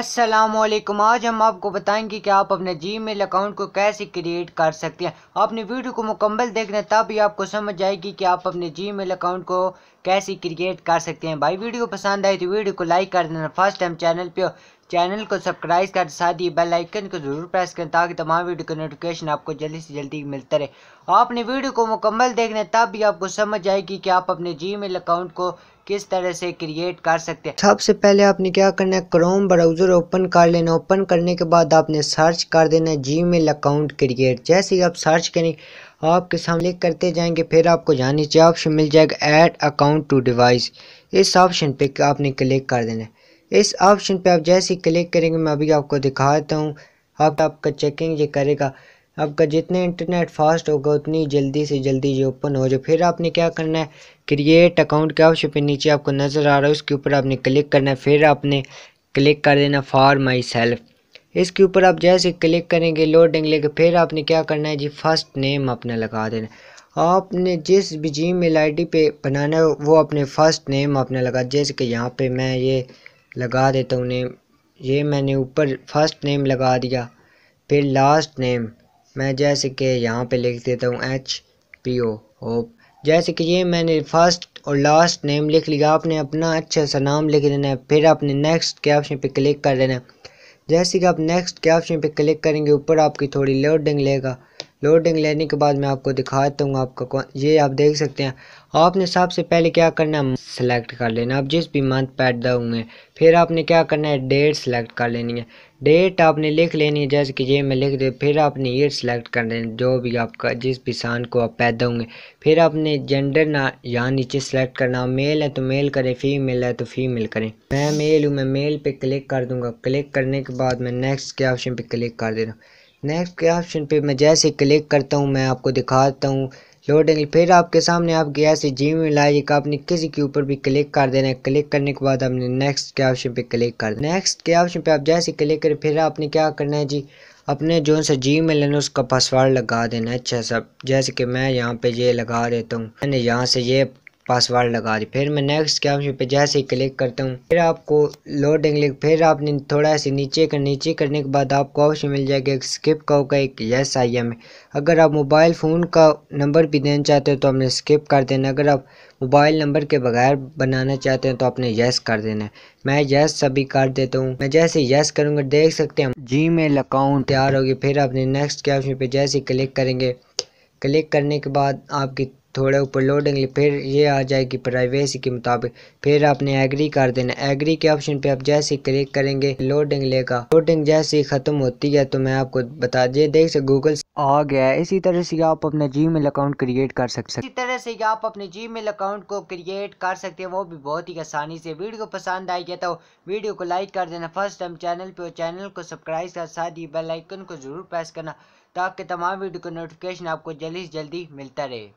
असलम आज हम आपको बताएंगे कि आप अपने जी मेल अकाउंट को कैसे क्रिएट कर सकते हैं आपने वीडियो को मुकम्मल देखना ही आपको समझ आएगी कि आप अपने जी मेल अकाउंट को कैसे क्रिएट कर सकते हैं भाई वीडियो पसंद आए तो वीडियो को लाइक कर देना फर्स्ट टाइम चैनल पे चैनल को सब्सक्राइब कर साथ ही बेल आइकन को जरूर प्रेस करें ताकि तमाम वीडियो का नोटिफिकेशन आपको जल्दी से जल्दी मिलता रहे आपने वीडियो को मुकम्मल देखने तब भी आपको समझ आएगी कि आप अपने मेल अकाउंट को किस तरह से क्रिएट कर सकते हैं सबसे पहले आपने क्या करना है क्रोम ब्राउज़र ओपन कर लेना ओपन करने के बाद आपने सर्च कर देना जी मेल अकाउंट क्रिएट जैसे ही आप सर्च करें आपके सामने करते जाएंगे फिर आपको यहाँ नीचे ऑप्शन मिल जाएगा ऐड अकाउंट टू डिवाइस इस ऑप्शन पे आपने क्लिक कर देना है इस ऑप्शन पे आप जैसे ही क्लिक करेंगे मैं अभी आपको दिखाता हूँ आप आपका चेकिंग ये करेगा आपका जितने इंटरनेट फास्ट होगा उतनी जल्दी से जल्दी ये ओपन हो जाए फिर आपने क्या करना है क्रिएट अकाउंट के ऑप्शन पे नीचे आपको नज़र आ रहा है उसके ऊपर आपने क्लिक करना है फिर आपने क्लिक कर देना फॉर माई सेल्फ इसके ऊपर आप जैसे क्लिक करेंगे लोडिंग लेके फिर आपने क्या करना है जी फर्स्ट नेम अपना लगा देना आपने जिस भी जी मेल आई पे बनाना है वो अपने फ़र्स्ट नेम अपना लगा जैसे कि यहाँ पे मैं ये लगा देता हूँ नेम ये मैंने ऊपर फर्स्ट नेम लगा दिया फिर लास्ट नेम मैं जैसे कि यहाँ पे लिख देता हूँ एच पी ओ होप जैसे कि ये मैंने फर्स्ट और लास्ट नेम लिख लिया आपने अपना अच्छा सा नाम लिख देना है फिर आपने नेक्स्ट के ऑप्शन पे क्लिक कर देना है जैसे कि आप नेक्स्ट के ऑप्शन पे क्लिक करेंगे ऊपर आपकी थोड़ी लोडिंग लेगा लोडिंग लेने के बाद मैं आपको दिखाता हूँ आपका कौन ये आप देख सकते हैं आपने सबसे पहले क्या करना है सेलेक्ट कर लेना आप जिस भी मंथ पैट दोगे फिर आपने क्या करना है डेट सेलेक्ट कर लेनी है डेट आपने लिख लेनी है जैसे कि ये मैं लिख दे फिर आपने ईयर सेलेक्ट कर लेना जो भी आपका जिस भी शान को आप पैदा होंगे फिर आपने जेंडर ना यहाँ नीचे सेलेक्ट करना मेल है तो मेल करें फीमेल है तो फीमेल करें मैं मेल हूँ मैं मेल पे क्लिक कर दूंगा क्लिक करने के बाद मैं नेक्स्ट के ऑप्शन पे क्लिक कर दे रहा हूँ नेक्स्ट के ऑप्शन पे मैं जैसे क्लिक करता हूँ मैं आपको दिखाता हूँ लोडिंग फिर आपके सामने आपकी ऐसे जी में का आपने किसी के ऊपर भी क्लिक कर देना है क्लिक करने के बाद आपने नेक्स्ट के ऑप्शन पे क्लिक कर देना नेक्स्ट के ऑप्शन पे आप जैसे क्लिक करें फिर आपने क्या करना है जी अपने जो सा जी है ना उसका पासवर्ड लगा देना अच्छा सब जैसे कि मैं यहाँ पे ये लगा देता हूँ मैंने यहाँ से ये पासवर्ड लगा दी फिर मैं नेक्स्ट के ऑप्शन पे जैसे ही क्लिक करता हूँ फिर आपको लोडिंग लिख फिर आपने थोड़ा सा नीचे कर नीचे करने के बाद आपको ऑप्शन मिल जाएगा एक स्किप का होगा एक यस आई एम अगर आप मोबाइल फ़ोन का नंबर भी देना चाहते हो तो आपने स्किप कर देना अगर आप मोबाइल नंबर के बगैर बनाना चाहते हैं तो आपने यस कर देना है मैं यस सभी कर देता हूँ मैं जैसे यस करूँगा देख सकते हैं जी मेल अकाउंट तैयार होगी फिर आपने नेक्स्ट के ऑप्शन पर जैसे क्लिक करेंगे क्लिक करने के बाद आपकी थोड़ा ऊपर लोडिंग फिर ये आ जाएगी प्राइवेसी के मुताबिक फिर आपने एग्री कर देना एग्री के ऑप्शन पे आप जैसे क्लिक करेंगे लोडिंग लेगा लोडिंग जैसे ही ख़त्म होती है तो मैं आपको बता दिए देख सकते गूगल आ गया इसी तरह से आप अपना जी अकाउंट क्रिएट कर सकते हैं इसी तरह से आप अपने जी अकाउंट को क्रिएट कर सकते हैं वो भी बहुत ही आसानी से वीडियो पसंद आई गया तो वीडियो को लाइक कर देना फर्स्ट टाइम चैनल पे चैनल को सब्सक्राइब कर साथ ही बेलाइकन को जरूर प्रेस करना ताकि तमाम वीडियो का नोटिफिकेशन आपको जल्दी से जल्दी मिलता रहे